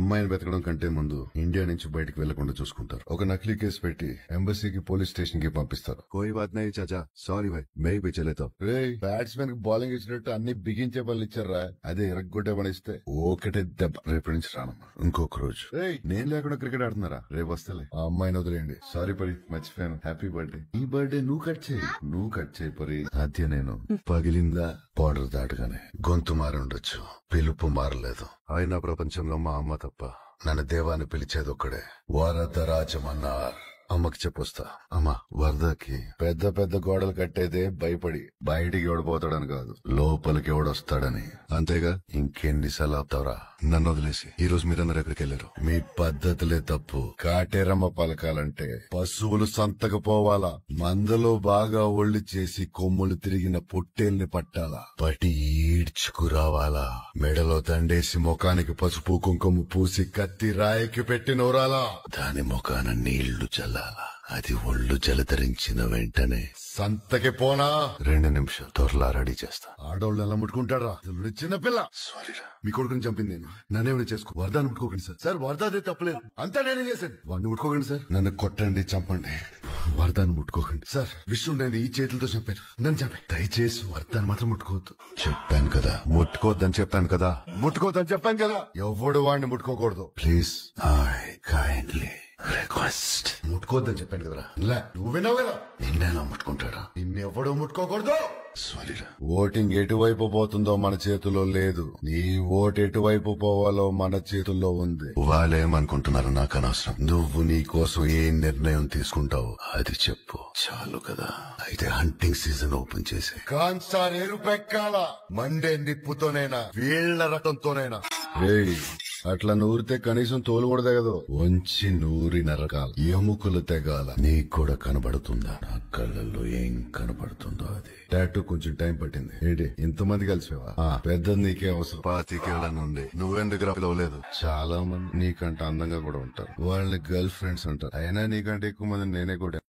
అమ్మాయిని వెతకడం కంటే ముందు ఇండియా నుంచి బయటకు వెళ్లకుండా చూసుకుంటారు ఒక నకిలీ కేసు పెట్టి ఎంబసీకి పోలీస్ స్టేషన్ కి పంపిస్తారు కోయి బాత్ నై చాచా సారీ భాయ్ మే పిచ్చలేతో రే బ్యాట్స్మెన్ కి బౌలింగ్ ఇచ్చినట్టు అన్ని బిగించే పనులు ఇచ్చారా అదే ఎరగొట్టే పనిస్తే ఇస్తే ఒకటే దెబ్బ రేపు నుంచి రాను ఇంకొక రోజు నేను లేకుండా క్రికెట్ ఆడుతున్నారా రేపు వస్తలే ఆ అమ్మాయిని వదిలేయండి సారీ పరి మర్చిపోయాను హ్యాపీ బర్త్డే ఈ బర్త్డే నువ్వు కట్ చేయి నువ్వు కట్ చేయి పరి అదే నేను పగిలిందా బార్డర్ దాటగానే గొంతు మారి ఉండొచ్చు పిలుపు మారలేదు అయినా ప్రపంచంలో మా అమ్మ తప్ప నన్ను దేవాన్ని పిలిచేదొక్కడే రాజమన్నార్ అమ్మకి చెప్పొస్తా అమ్మ వరదకి పెద్ద పెద్ద గోడలు కట్టేదే భయపడి బయటికి ఎవడిపోతాడని కాదు లోపలికి ఎవడొస్తాడని అంతేగా సార్లు ఆపుతావరా నన్ను వదిలేసి ఈ రోజు మీరందరూ ఎక్కడికి వెళ్ళారు మీ పద్ధతులే తప్పు కాటేరమ్మ పలకాలంటే పశువులు పోవాలా మందలో బాగా ఒళ్ళు చేసి కొమ్ములు తిరిగిన పొట్టేల్ని పట్టాలా పటి రావాలా మెడలో దండేసి ముఖానికి పసుపు కుంకుమ పూసి కత్తి రాయికి పెట్టి నోరాలా దాని ముఖాన నీళ్లు చల్ల అది ఒళ్ళు జలధరించిన వెంటనే సంతకి పోనా రెండు నిమిషాలు త్వరలా రెడీ చేస్తా ఆడోళ్ళు ఎలా చిన్న పిల్ల సారీరా మీ కొడుకుని చంపింది నేను నన్నేమైనా చేసుకో వరదాన్ని ముట్టుకోకండి సార్ సార్ అదే తప్పలేదు అంతా నేనే చేశాను వాడిని ముట్టుకోకండి సార్ నన్ను కొట్టండి చంపండి వరదాన్ని ముట్టుకోకండి సార్ విష్ణు నేను ఈ చేతులతో చంపాను నన్ను చంపాను దయచేసి వరదాన్ని మాత్రం ముట్టుకోవద్దు చెప్పాను కదా ముట్టుకోవద్దని చెప్పాను కదా ముట్టుకోవద్దని చెప్పాను కదా ఎవడు వాడిని ముట్టుకోకూడదు ప్లీజ్ ఐ కైండ్లీ రిక్వెస్ట్ ముట్టుకోవద్దని చెప్పాను కదరా నువ్వు విన్నావు కదా నిన్నేలా ముట్టుకుంటాడా నిన్నెవడో ముట్టుకోకూడదు సారీరా ఓటింగ్ ఎటువైపు పోతుందో మన చేతిలో లేదు నీ ఓటు ఎటువైపు పోవాలో మన చేతుల్లో ఉంది వాళ్ళేమనుకుంటున్నారు నాకు అనవసరం నువ్వు నీ కోసం ఏ నిర్ణయం తీసుకుంటావు అది చెప్పు చాలు కదా అయితే హంటింగ్ సీజన్ ఓపెన్ చేసే కాన్సార్ ఎరుపెక్కాల మండే నిప్పుతోనైనా వీళ్ల రకంతోనైనా అట్లా నూరితే కనీసం తోలు కూడా తెగదు వంచి నూరి నరకాల ఎముకలు తెగాల నీకు కూడా కనబడుతుందా నా కళ్ళల్లో ఏం కనబడుతుందో అది టాటూ కొంచెం టైం పట్టింది ఏంటి ఇంతమంది కలిసేవా పెద్ద నీకే అవసరం పాతికేళ్ళ నుండి నువ్వెందుకు పిలవలేదు చాలా మంది నీకంటే అందంగా కూడా ఉంటారు వాళ్ళని గర్ల్ ఫ్రెండ్స్ అంటారు అయినా నీకంటే ఎక్కువ మంది నేనే కూడా